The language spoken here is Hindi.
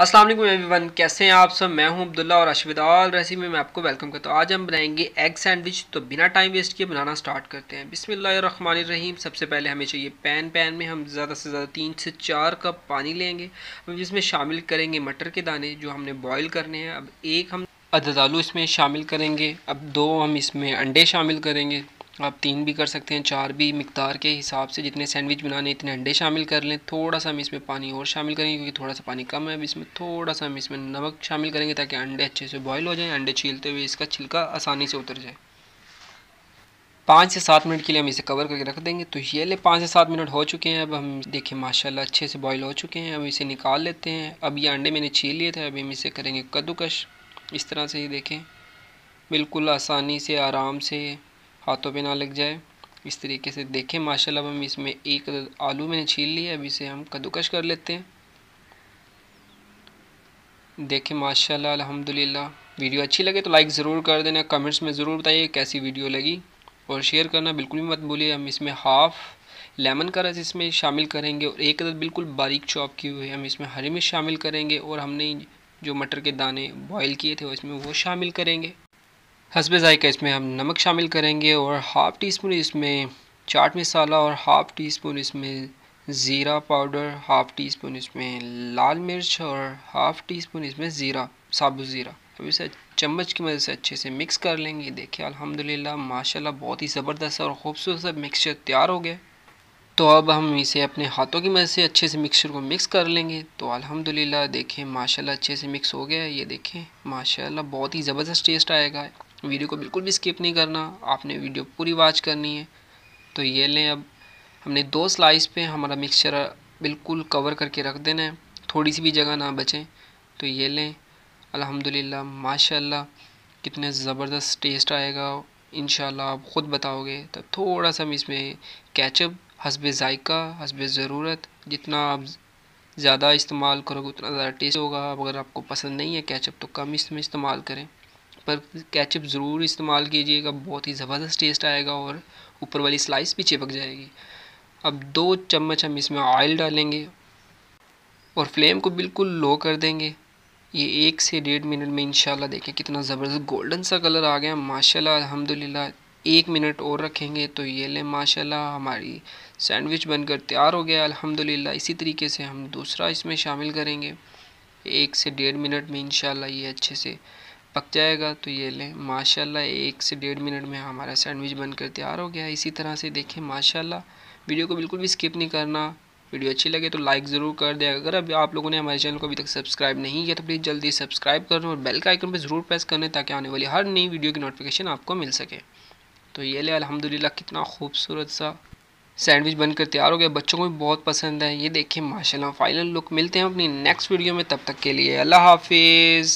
असलम एवरीवन कैसे हैं आप सब मैं हूं अब्दुल्ला और अशविदाल और रेसिपी में मैं आपको वेलकम करता हूं आज हम बनाएंगे एग सैंडविच तो बिना टाइम वेस्ट किए बनाना स्टार्ट करते हैं बिसमिल्लाम सबसे पहले हमें चाहिए पैन पैन में हम ज़्यादा से ज़्यादा तीन से चार कप पानी लेंगे हम जिसमें शामिल करेंगे मटर के दाने जो हमने बॉयल करने हैं अब एक हम अदालू इसमें शामिल करेंगे अब दो हम इसमें अंडे शामिल करेंगे आप तीन भी कर सकते हैं चार भी मकदार के हिसाब से जितने सैंडविच बनाने इतने अंडे शामिल कर लें थोड़ा सा हम इसमें पानी और शामिल करेंगे क्योंकि थोड़ा सा पानी कम है अब इसमें थोड़ा सा हम इसमें नमक शामिल करेंगे ताकि अंडे अच्छे से बॉयल हो जाएं अंडे छीलते हुए इसका छिलका आसानी से उतर जाए पाँच से सात मिनट के लिए हम इसे कवर करके रख देंगे तो ये ले पाँच से सात मिनट हो चुके हैं अब हम देखें माशाल्लाह अच्छे से बॉयल हो चुके हैं अब इसे निकाल लेते हैं अब ये अंडे मैंने छील लिए थे अभी हम इसे करेंगे कद्दूकश इस तरह से ये देखें बिल्कुल आसानी से आराम से हाथों पे ना लग जाए इस तरीके से देखें माशाल्लाह अब हम इसमें एक आलू मैंने छील लिया अब इसे हम कद्दूकश कर लेते हैं देखें माशाल्लाह अल्हम्दुलिल्लाह वीडियो अच्छी लगे तो लाइक ज़रूर कर देना कमेंट्स में ज़रूर बताइए कैसी वीडियो लगी और शेयर करना बिल्कुल भी मत भूलिए हम इसमें हाफ़ लेमन का रस इसमें शामिल करेंगे और एक अदर बिल्कुल बारीक चॉप किए हुए हम इसमें हरी मिर्च शामिल करेंगे और हमने जो मटर के दाने बॉईल किए थे वो इसमें वो शामिल करेंगे हसब ऐका इसमें हम नमक शामिल करेंगे और हाफ़ टी स्पून इसमें चाट मसाला और हाफ़ टी स्पून इसमें ज़ीरा पाउडर हाफ़ टी स्पून इसमें लाल मिर्च और हाफ़ टी स्पून इसमें ज़ीरा साबुत ज़ीरा अब इसे चम्मच की मदद से अच्छे से मिक्स कर लेंगे देखिए अल्हम्दुलिल्लाह माशाल्लाह बहुत ही ज़बरदस्त और ख़ूबसूरत सा मिक्सचर तैयार हो गया तो अब हम इसे अपने हाथों की मदद से अच्छे से मिक्सचर को मिक्स कर लेंगे तो अलहमदिल्ला देखें माशा अच्छे से मिक्स हो गया ये देखें माशा बहुत ही ज़बरदस्त टेस्ट आएगा वीडियो को बिल्कुल भी स्किप नहीं करना आपने वीडियो पूरी वाच करनी है तो ये लें अब हमने दो स्लाइस पे हमारा मिक्सचर बिल्कुल कवर करके रख देना है थोड़ी सी भी जगह ना बचें तो ये लें अल्हम्दुलिल्लाह माशाल्लाह कितने ज़बरदस्त टेस्ट आएगा इन आप ख़ुद बताओगे तो थोड़ा सा हम इसमें कैचअप हसब जायका हसब ज़रूरत जितना आप ज़्यादा इस्तेमाल करोगे उतना ज़्यादा टेस्ट होगा अगर आपको पसंद नहीं है कैचअप तो कम इसमें इस्तेमाल करें पर कैचअप ज़रूर इस्तेमाल कीजिएगा बहुत ही ज़बरदस्त टेस्ट आएगा और ऊपर वाली स्लाइस भी चिपक जाएगी अब दो चम्मच हम इसमें ऑयल डालेंगे और फ्लेम को बिल्कुल लो कर देंगे ये एक से डेढ़ मिनट में इंशाल्लाह देखें कितना ज़बरदस्त गोल्डन सा कलर आ गया माशाल्लाह अल्हम्दुलिल्लाह एक मिनट और रखेंगे तो ये लें माशाल्लाह हमारी सैंडविच बनकर तैयार हो गया अल्हम्दुलिल्लाह इसी तरीके से हम दूसरा इसमें शामिल करेंगे एक से डेढ़ मिनट में इंशाल्लाह ये अच्छे से पक जाएगा तो ये लें माशाल्लाह एक से डेढ़ मिनट में हमारा सैंडविच बनकर तैयार हो गया इसी तरह से देखें माशाल्लाह वीडियो को बिल्कुल भी स्किप नहीं करना वीडियो अच्छी लगे तो लाइक ज़रूर कर दें अगर अभी आप लोगों ने हमारे चैनल को अभी तक सब्सक्राइब नहीं किया तो प्लीज़ जल्दी सब्सक्राइब लें और बेल का आइकन पर ज़रूर प्रेस करें ताकि आने वाली हर नई वीडियो की नोटिफिकेशन आपको मिल सके तो ये ले अलहमदिल्ला कितना खूबसूरत सा सैंडविच बनकर तैयार हो गया बच्चों को भी बहुत पसंद है ये देखें माशाल्लाह फाइनल लुक मिलते हैं अपनी नेक्स्ट वीडियो में तब तक के लिए अल्लाह हाफिज़